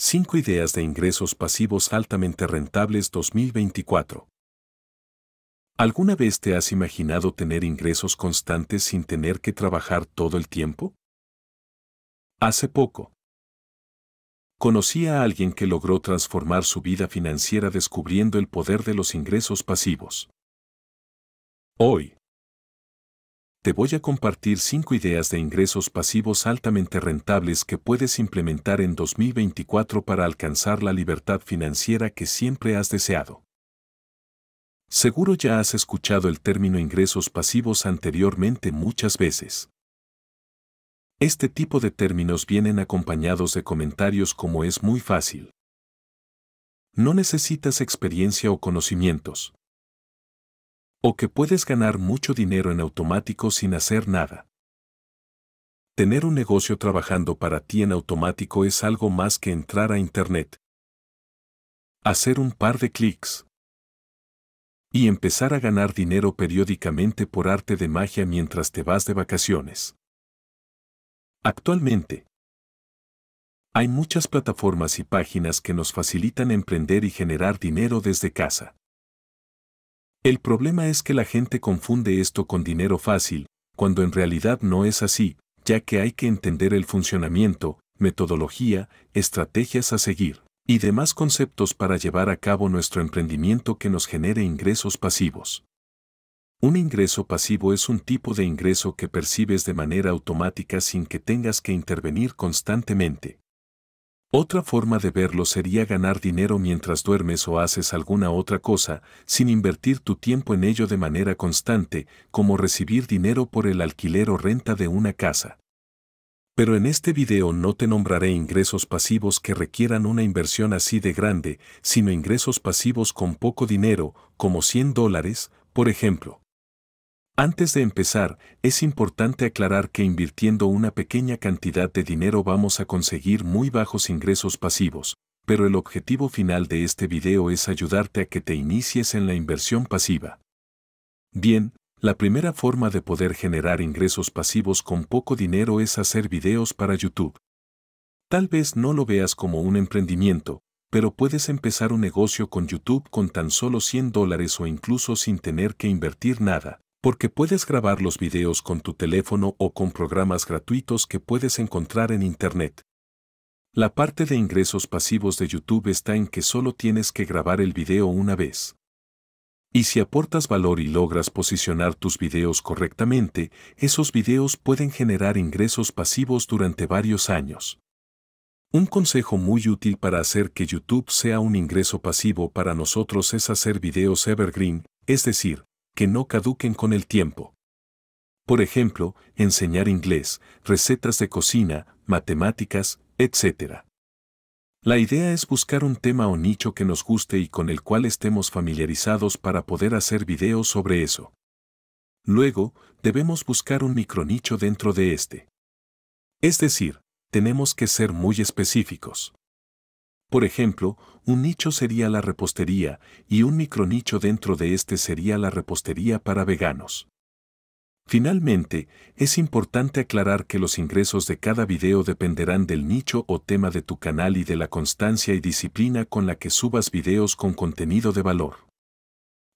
5 ideas de ingresos pasivos altamente rentables 2024. ¿Alguna vez te has imaginado tener ingresos constantes sin tener que trabajar todo el tiempo? Hace poco. Conocí a alguien que logró transformar su vida financiera descubriendo el poder de los ingresos pasivos. Hoy, te voy a compartir 5 ideas de ingresos pasivos altamente rentables que puedes implementar en 2024 para alcanzar la libertad financiera que siempre has deseado. Seguro ya has escuchado el término ingresos pasivos anteriormente muchas veces. Este tipo de términos vienen acompañados de comentarios como es muy fácil. No necesitas experiencia o conocimientos. O que puedes ganar mucho dinero en automático sin hacer nada. Tener un negocio trabajando para ti en automático es algo más que entrar a Internet. Hacer un par de clics. Y empezar a ganar dinero periódicamente por arte de magia mientras te vas de vacaciones. Actualmente, hay muchas plataformas y páginas que nos facilitan emprender y generar dinero desde casa. El problema es que la gente confunde esto con dinero fácil, cuando en realidad no es así, ya que hay que entender el funcionamiento, metodología, estrategias a seguir y demás conceptos para llevar a cabo nuestro emprendimiento que nos genere ingresos pasivos. Un ingreso pasivo es un tipo de ingreso que percibes de manera automática sin que tengas que intervenir constantemente. Otra forma de verlo sería ganar dinero mientras duermes o haces alguna otra cosa, sin invertir tu tiempo en ello de manera constante, como recibir dinero por el alquiler o renta de una casa. Pero en este video no te nombraré ingresos pasivos que requieran una inversión así de grande, sino ingresos pasivos con poco dinero, como 100 dólares, por ejemplo. Antes de empezar, es importante aclarar que invirtiendo una pequeña cantidad de dinero vamos a conseguir muy bajos ingresos pasivos, pero el objetivo final de este video es ayudarte a que te inicies en la inversión pasiva. Bien, la primera forma de poder generar ingresos pasivos con poco dinero es hacer videos para YouTube. Tal vez no lo veas como un emprendimiento, pero puedes empezar un negocio con YouTube con tan solo 100 dólares o incluso sin tener que invertir nada porque puedes grabar los videos con tu teléfono o con programas gratuitos que puedes encontrar en Internet. La parte de ingresos pasivos de YouTube está en que solo tienes que grabar el video una vez. Y si aportas valor y logras posicionar tus videos correctamente, esos videos pueden generar ingresos pasivos durante varios años. Un consejo muy útil para hacer que YouTube sea un ingreso pasivo para nosotros es hacer videos evergreen, es decir, que no caduquen con el tiempo. Por ejemplo, enseñar inglés, recetas de cocina, matemáticas, etc. La idea es buscar un tema o nicho que nos guste y con el cual estemos familiarizados para poder hacer videos sobre eso. Luego, debemos buscar un micronicho dentro de este. Es decir, tenemos que ser muy específicos. Por ejemplo, un nicho sería la repostería y un micronicho dentro de este sería la repostería para veganos. Finalmente, es importante aclarar que los ingresos de cada video dependerán del nicho o tema de tu canal y de la constancia y disciplina con la que subas videos con contenido de valor.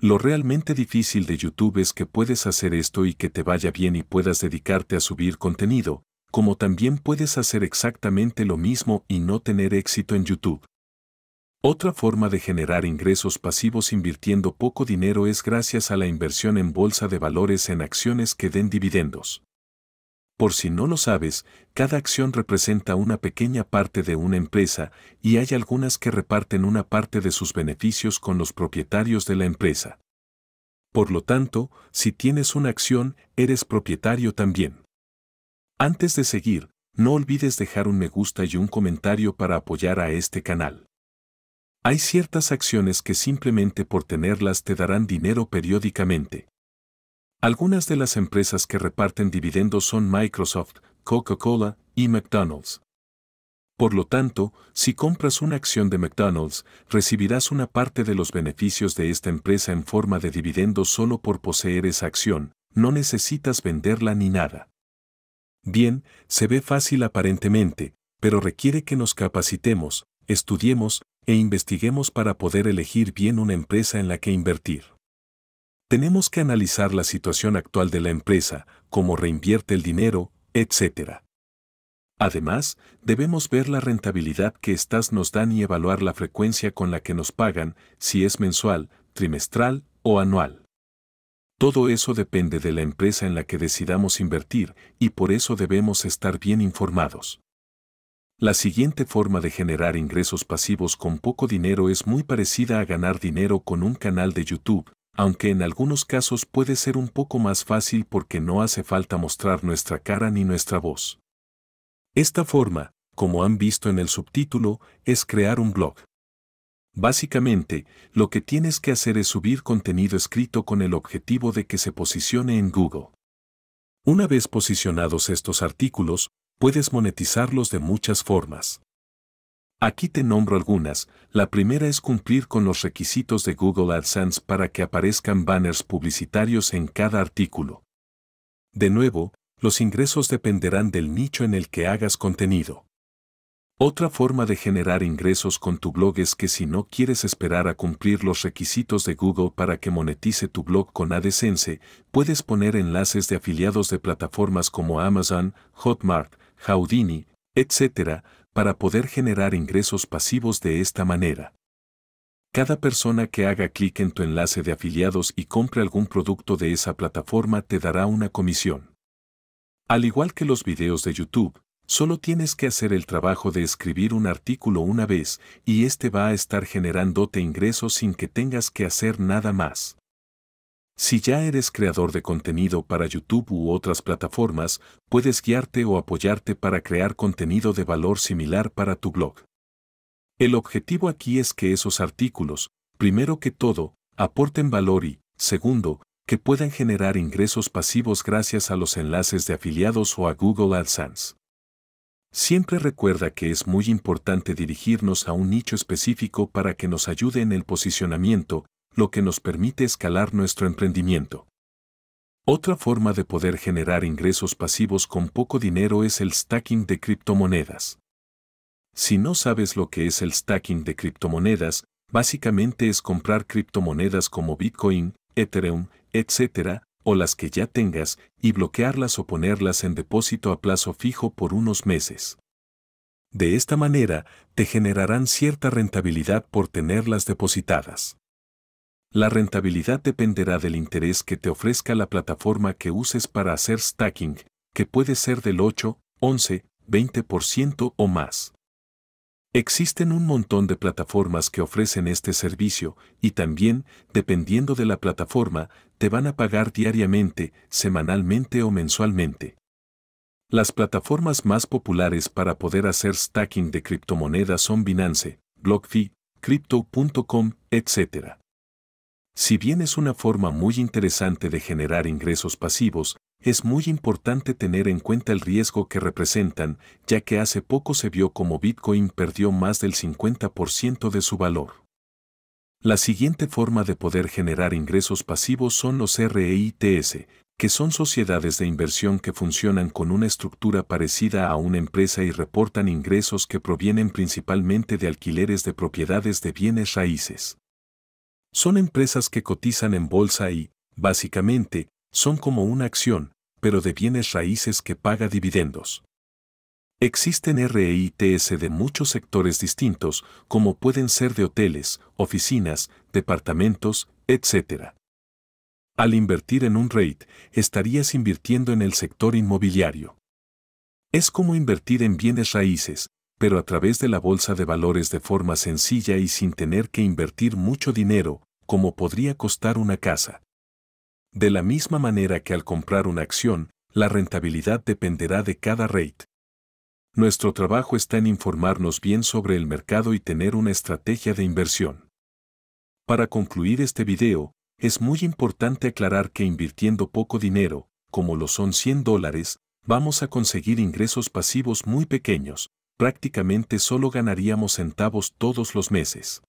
Lo realmente difícil de YouTube es que puedes hacer esto y que te vaya bien y puedas dedicarte a subir contenido, como también puedes hacer exactamente lo mismo y no tener éxito en YouTube. Otra forma de generar ingresos pasivos invirtiendo poco dinero es gracias a la inversión en bolsa de valores en acciones que den dividendos. Por si no lo sabes, cada acción representa una pequeña parte de una empresa y hay algunas que reparten una parte de sus beneficios con los propietarios de la empresa. Por lo tanto, si tienes una acción, eres propietario también. Antes de seguir, no olvides dejar un me gusta y un comentario para apoyar a este canal. Hay ciertas acciones que simplemente por tenerlas te darán dinero periódicamente. Algunas de las empresas que reparten dividendos son Microsoft, Coca-Cola y McDonald's. Por lo tanto, si compras una acción de McDonald's, recibirás una parte de los beneficios de esta empresa en forma de dividendos solo por poseer esa acción, no necesitas venderla ni nada. Bien, se ve fácil aparentemente, pero requiere que nos capacitemos, estudiemos e investiguemos para poder elegir bien una empresa en la que invertir. Tenemos que analizar la situación actual de la empresa, cómo reinvierte el dinero, etc. Además, debemos ver la rentabilidad que estas nos dan y evaluar la frecuencia con la que nos pagan, si es mensual, trimestral o anual. Todo eso depende de la empresa en la que decidamos invertir y por eso debemos estar bien informados. La siguiente forma de generar ingresos pasivos con poco dinero es muy parecida a ganar dinero con un canal de YouTube, aunque en algunos casos puede ser un poco más fácil porque no hace falta mostrar nuestra cara ni nuestra voz. Esta forma, como han visto en el subtítulo, es crear un blog. Básicamente, lo que tienes que hacer es subir contenido escrito con el objetivo de que se posicione en Google. Una vez posicionados estos artículos, puedes monetizarlos de muchas formas. Aquí te nombro algunas. La primera es cumplir con los requisitos de Google AdSense para que aparezcan banners publicitarios en cada artículo. De nuevo, los ingresos dependerán del nicho en el que hagas contenido. Otra forma de generar ingresos con tu blog es que si no quieres esperar a cumplir los requisitos de Google para que monetice tu blog con AdSense, puedes poner enlaces de afiliados de plataformas como Amazon, Hotmart, Houdini, etc., para poder generar ingresos pasivos de esta manera. Cada persona que haga clic en tu enlace de afiliados y compre algún producto de esa plataforma te dará una comisión. Al igual que los videos de YouTube, Solo tienes que hacer el trabajo de escribir un artículo una vez y este va a estar generándote ingresos sin que tengas que hacer nada más. Si ya eres creador de contenido para YouTube u otras plataformas, puedes guiarte o apoyarte para crear contenido de valor similar para tu blog. El objetivo aquí es que esos artículos, primero que todo, aporten valor y, segundo, que puedan generar ingresos pasivos gracias a los enlaces de afiliados o a Google AdSense. Siempre recuerda que es muy importante dirigirnos a un nicho específico para que nos ayude en el posicionamiento, lo que nos permite escalar nuestro emprendimiento. Otra forma de poder generar ingresos pasivos con poco dinero es el stacking de criptomonedas. Si no sabes lo que es el stacking de criptomonedas, básicamente es comprar criptomonedas como Bitcoin, Ethereum, etc., o las que ya tengas y bloquearlas o ponerlas en depósito a plazo fijo por unos meses. De esta manera, te generarán cierta rentabilidad por tenerlas depositadas. La rentabilidad dependerá del interés que te ofrezca la plataforma que uses para hacer stacking, que puede ser del 8, 11, 20% o más. Existen un montón de plataformas que ofrecen este servicio y también, dependiendo de la plataforma, te van a pagar diariamente, semanalmente o mensualmente. Las plataformas más populares para poder hacer stacking de criptomonedas son Binance, BlockFi, Crypto.com, etc. Si bien es una forma muy interesante de generar ingresos pasivos, es muy importante tener en cuenta el riesgo que representan, ya que hace poco se vio como Bitcoin perdió más del 50% de su valor. La siguiente forma de poder generar ingresos pasivos son los REITs, que son sociedades de inversión que funcionan con una estructura parecida a una empresa y reportan ingresos que provienen principalmente de alquileres de propiedades de bienes raíces. Son empresas que cotizan en bolsa y, básicamente, son como una acción, pero de bienes raíces que paga dividendos. Existen REITS de muchos sectores distintos, como pueden ser de hoteles, oficinas, departamentos, etc. Al invertir en un REIT, estarías invirtiendo en el sector inmobiliario. Es como invertir en bienes raíces, pero a través de la bolsa de valores de forma sencilla y sin tener que invertir mucho dinero, como podría costar una casa. De la misma manera que al comprar una acción, la rentabilidad dependerá de cada rate. Nuestro trabajo está en informarnos bien sobre el mercado y tener una estrategia de inversión. Para concluir este video, es muy importante aclarar que invirtiendo poco dinero, como lo son 100 dólares, vamos a conseguir ingresos pasivos muy pequeños, prácticamente solo ganaríamos centavos todos los meses.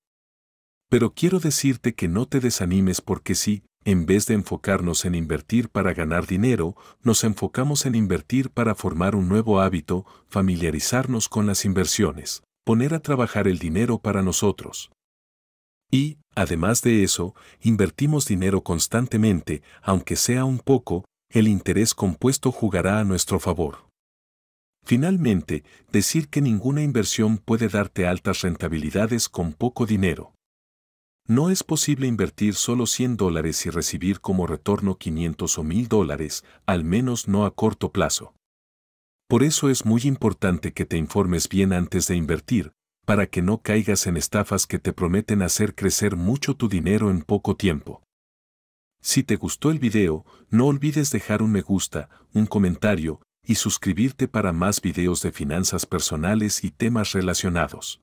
Pero quiero decirte que no te desanimes porque sí, en vez de enfocarnos en invertir para ganar dinero, nos enfocamos en invertir para formar un nuevo hábito, familiarizarnos con las inversiones, poner a trabajar el dinero para nosotros. Y, además de eso, invertimos dinero constantemente, aunque sea un poco, el interés compuesto jugará a nuestro favor. Finalmente, decir que ninguna inversión puede darte altas rentabilidades con poco dinero. No es posible invertir solo 100 dólares y recibir como retorno 500 o 1000 dólares, al menos no a corto plazo. Por eso es muy importante que te informes bien antes de invertir, para que no caigas en estafas que te prometen hacer crecer mucho tu dinero en poco tiempo. Si te gustó el video, no olvides dejar un me gusta, un comentario y suscribirte para más videos de finanzas personales y temas relacionados.